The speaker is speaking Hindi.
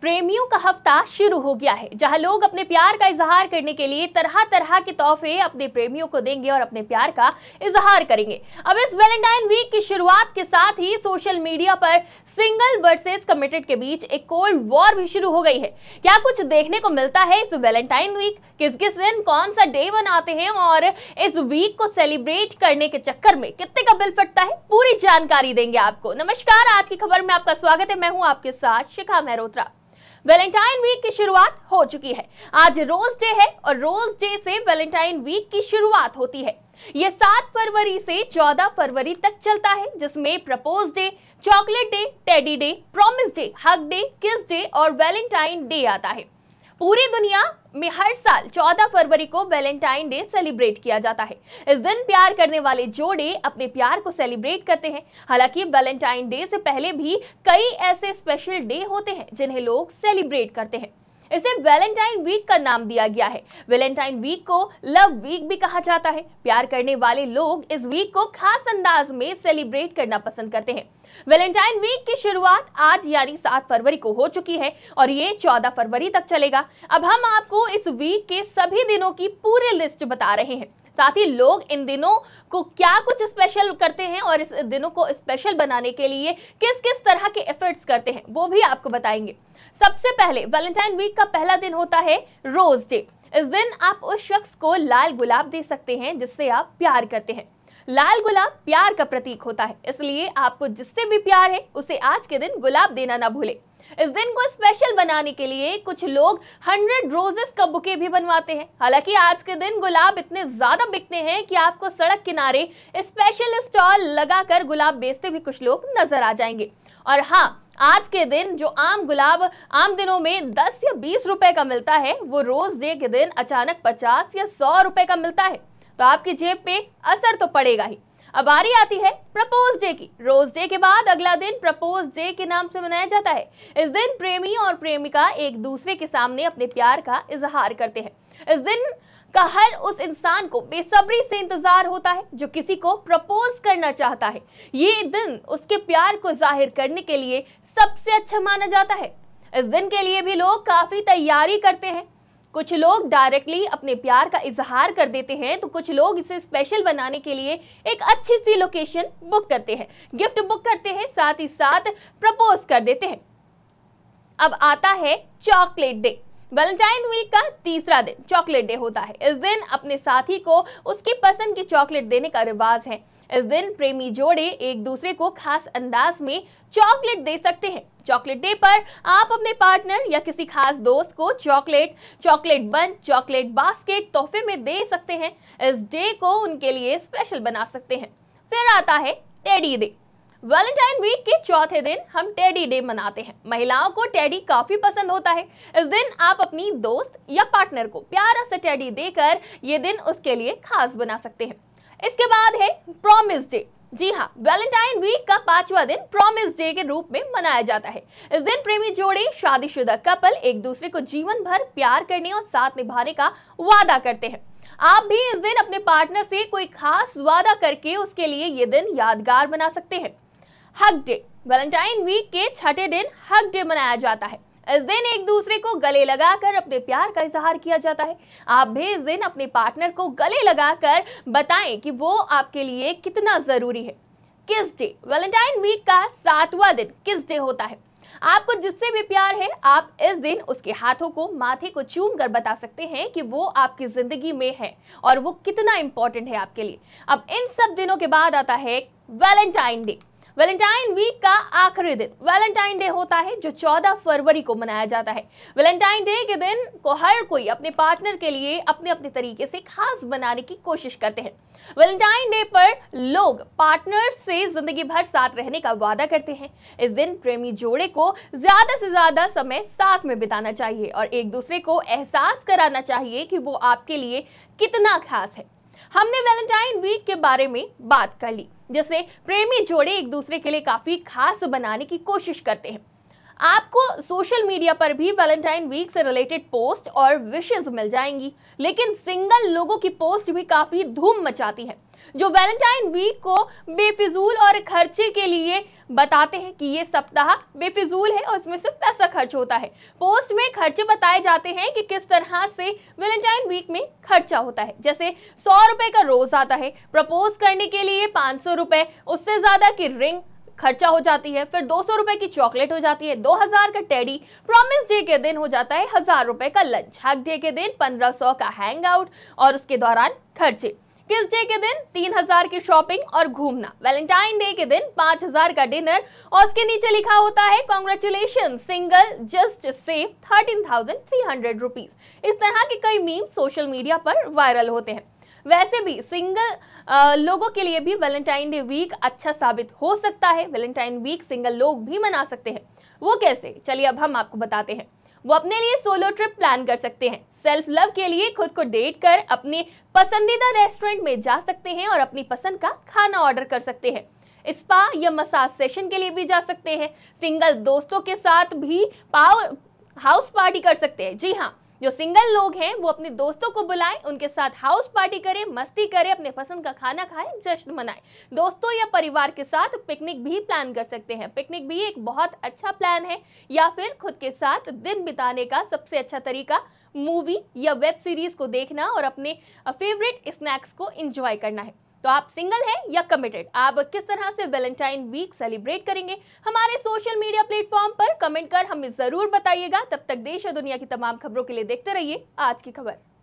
प्रेमियों का हफ्ता शुरू हो गया है जहां लोग अपने प्यार का इजहार करने के लिए तरह तरह के तोहफे अपने प्रेमियों को देंगे और अपने प्यार का इजहार करेंगे अब इस वैलेंटाइन वीक की शुरुआत के साथ ही सोशल मीडिया पर सिंगल वर्सेस कमिटेड के बीच एक कोल्ड वॉर भी शुरू हो गई है क्या कुछ देखने को मिलता है इस वैलेंटाइन वीक किस किस दिन कौन सा डे मनाते हैं और इस वीक को सेलिब्रेट करने के चक्कर में कितने का बिल फटता है पूरी जानकारी देंगे आपको नमस्कार आज की खबर में आपका स्वागत है मैं हूँ आपके साथ शिखा मेहरोत्रा वैलेंटाइन वीक की शुरुआत हो चुकी है आज रोज डे है और रोज डे से वैलेंटाइन वीक की शुरुआत होती है ये सात फरवरी से चौदह फरवरी तक चलता है जिसमें propose day chocolate day teddy day promise day hug day kiss day और वैलेंटाइन डे आता है पूरी दुनिया में हर साल 14 फरवरी को वैलेंटाइन डे सेलिब्रेट किया जाता है इस दिन प्यार करने वाले जोड़े अपने प्यार को सेलिब्रेट करते हैं हालांकि वैलेंटाइन डे से पहले भी कई ऐसे स्पेशल डे होते हैं जिन्हें लोग सेलिब्रेट करते हैं इसे वैलेंटाइन वीक का नाम दिया गया है वैलेंटाइन वीक को लव वीक भी कहा जाता है प्यार करने वाले लोग इस वीक को खास अंदाज में सेलिब्रेट करना पसंद करते हैं वैलेंटाइन वीक की शुरुआत आज यानी सात फरवरी को हो चुकी है और ये चौदह फरवरी तक चलेगा अब हम आपको इस वीक के सभी दिनों की पूरी लिस्ट बता रहे हैं साथ ही लोग इन दिनों को क्या कुछ स्पेशल करते हैं और इस दिनों को स्पेशल बनाने के लिए किस किस तरह के एफर्ट्स करते हैं वो भी आपको बताएंगे सबसे पहले वैलेंटाइन वीक का पहला दिन होता है रोज डे इस दिन आप उस शख्स को लाल गुलाब दे सकते हैं जिससे आप प्यार करते हैं लाल गुलाब प्यार का प्रतीक होता है इसलिए आपको जिससे भी प्यार है उसे आज के दिन गुलाब देना ना भूले इस दिन को स्पेशल बनाने के लिए कुछ लोग हंड्रेड रोजेस का बुके भी बनवाते हैं हालांकि आज के दिन गुलाब इतने ज्यादा बिकते हैं कि आपको सड़क किनारे स्पेशल स्टॉल लगाकर गुलाब बेचते भी कुछ लोग नजर आ जाएंगे और हाँ आज के दिन जो आम गुलाब आम दिनों में 10 या 20 रुपए का मिलता है वो रोज डे के दिन अचानक 50 या 100 रुपए का मिलता है तो आपकी जेब पे असर तो पड़ेगा ही अब बारी आती है प्रपोज डे की रोज डे के बाद अगला दिन प्रपोज डे के नाम से मनाया जाता है इस दिन प्रेमी और प्रेमिका एक दूसरे के सामने अपने प्यार का इजहार करते हैं इस दिन का हर उस इंसान को बेसब्री से इंतजार होता है जो किसी को प्रपोज करना चाहता है ये दिन उसके प्यार को जाहिर करने के लिए सबसे अच्छा माना जाता है इस दिन के लिए भी लोग काफी तैयारी करते हैं कुछ लोग डायरेक्टली अपने प्यार का इजहार कर देते हैं तो कुछ लोग इसे स्पेशल बनाने के लिए एक अच्छी सी लोकेशन बुक करते हैं गिफ्ट बुक करते हैं साथ ही साथ प्रपोज कर देते हैं अब आता है चॉकलेट डे वैलेंटाइन वीक का तीसरा दिन चॉकलेट डे होता है इस दिन अपने साथी को उसकी पसंद की चॉकलेट देने का रिवाज है इस दिन प्रेमी जोड़े एक दूसरे को खास अंदाज में चॉकलेट दे सकते हैं चॉकलेट डे पर आप अपने पार्टनर या किसी खास दोस्त को chocolate chocolate bun chocolate basket तोहफे में दे सकते हैं इस डे को उनके लिए स्पेशल बना सकते हैं फिर आता है टेडी डे वैलेंटाइन वीक के चौथे दिन हम टेडी डे मनाते हैं महिलाओं को टेडी काफी पसंद होता है इस दिन आप अपनी दोस्त या पार्टनर को प्यारा सा टेडी देकर ये दिन उसके लिए खास बना सकते हैं इसके बाद है प्रॉमिस डे जी हाँ वैलेंटाइन वीक का पांचवा दिन प्रॉमिस डे के रूप में मनाया जाता है इस दिन प्रेमी जोड़े शादीशुदा कपल एक दूसरे को जीवन भर प्यार करने और साथ निभाने का वादा करते हैं आप भी इस दिन अपने पार्टनर से कोई खास वादा करके उसके लिए ये दिन यादगार बना सकते हैं हक डे वैलेंटाइन वीक के छठे दिन हक डे मनाया जाता है इस दिन एक दूसरे को गले लगाकर अपने प्यार का इजहार किया जाता है आप भी इस दिन अपने पार्टनर को गले लगाकर बताएं कि वो आपके लिए कितना जरूरी है किस डे वैलेंटाइन वीक का सातवां दिन किस डे होता है आपको जिससे भी प्यार है आप इस दिन उसके हाथों को माथे को चूम कर बता सकते हैं कि वो आपकी जिंदगी में है और वो कितना इंपॉर्टेंट है आपके लिए अब इन सब दिनों के बाद आता है वैलेंटाइन डे वैलेंटाइन वीक का आखिरी दिन वैलेंटाइन डे होता है जो 14 फरवरी को मनाया जाता है वैलेंटाइन डे के दिन को हर कोई अपने पार्टनर के लिए अपने अपने तरीके से खास बनाने की कोशिश करते हैं वैलेंटाइन डे पर लोग पार्टनर से जिंदगी भर साथ रहने का वादा करते हैं इस दिन प्रेमी जोड़े को ज्यादा से ज्यादा समय साथ में बिताना चाहिए और एक दूसरे को एहसास कराना चाहिए कि वो आपके लिए कितना खास है हमने वैलेंटाइन वीक के बारे में बात कर ली जिसे प्रेमी जोड़े एक दूसरे के लिए काफी खास बनाने की कोशिश करते हैं आपको सोशल मीडिया पर भी वैलेंटाइन वीक से रिलेटेड पोस्ट और विशेष मिल जाएंगी लेकिन सिंगल लोगों की पोस्ट भी काफ़ी धूम मचाती है जो वैलेंटाइन वीक को बेफिजूल और खर्चे के लिए बताते हैं कि ये सप्ताह बेफिजूल है और इसमें से पैसा खर्च होता है पोस्ट में खर्चे बताए जाते हैं कि किस तरह से वैलेंटाइन वीक में खर्चा होता है जैसे सौ रुपए का रोज आता है प्रपोज करने के लिए पांच सौ रुपए उससे ज़्यादा की रिंग खर्चा हो जाती है फिर दो सौ की चॉकलेट हो जाती है दो हजार का टेडी प्रॉमिस डे के दिन हो जाता है हजार रुपए का लंच हक डे के दिन पंद्रह सौ का हैंग आउट और उसके दौरान खर्चे किस डे के दिन तीन हजार की शॉपिंग और घूमना वैलेंटाइन डे के दिन पांच हजार का डिनर और उसके नीचे लिखा होता है congratulation single just save thirteen thousand three hundred rupees इस तरह के कई मीम सोशल मीडिया पर वायरल होते हैं वैसे भी सिंगल लोगों के लिए भी वैलेंटाइन डे वीक अच्छा साबित हो सकता है वैलेंटाइन वीक सिंगल लोग भी मना सकते हैं वो कैसे चलिए अब हम आपको बताते हैं वो अपने लिए सोलो ट्रिप प्लान कर सकते हैं सेल्फ लव के लिए खुद को डेट कर अपने पसंदीदा रेस्टोरेंट में जा सकते हैं और अपनी पसंद का खाना ऑर्डर कर सकते हैं स्पा या मसाज सेशन के लिए भी जा सकते हैं सिंगल दोस्तों के साथ भी पावर हाउस पार्टी कर सकते हैं जी हाँ जो सिंगल लोग हैं वो अपने दोस्तों को बुलाएं उनके साथ हाउस पार्टी करें मस्ती करें अपने पसंद का खाना खाएं जश्न मनाएं दोस्तों या परिवार के साथ पिकनिक भी प्लान कर सकते हैं पिकनिक भी एक बहुत अच्छा प्लान है या फिर खुद के साथ दिन बिताने का सबसे अच्छा तरीका मूवी या वेब सीरीज को देखना और अपने फेवरेट स्नैक्स को इंजॉय करना है तो आप सिंगल हैं या कमिटेड आप किस तरह से वैलेंटाइन वीक सेलिब्रेट करेंगे हमारे सोशल मीडिया प्लेटफॉर्म पर कमेंट कर हमें जरूर बताइएगा तब तक देश और दुनिया की तमाम खबरों के लिए देखते रहिए आज की खबर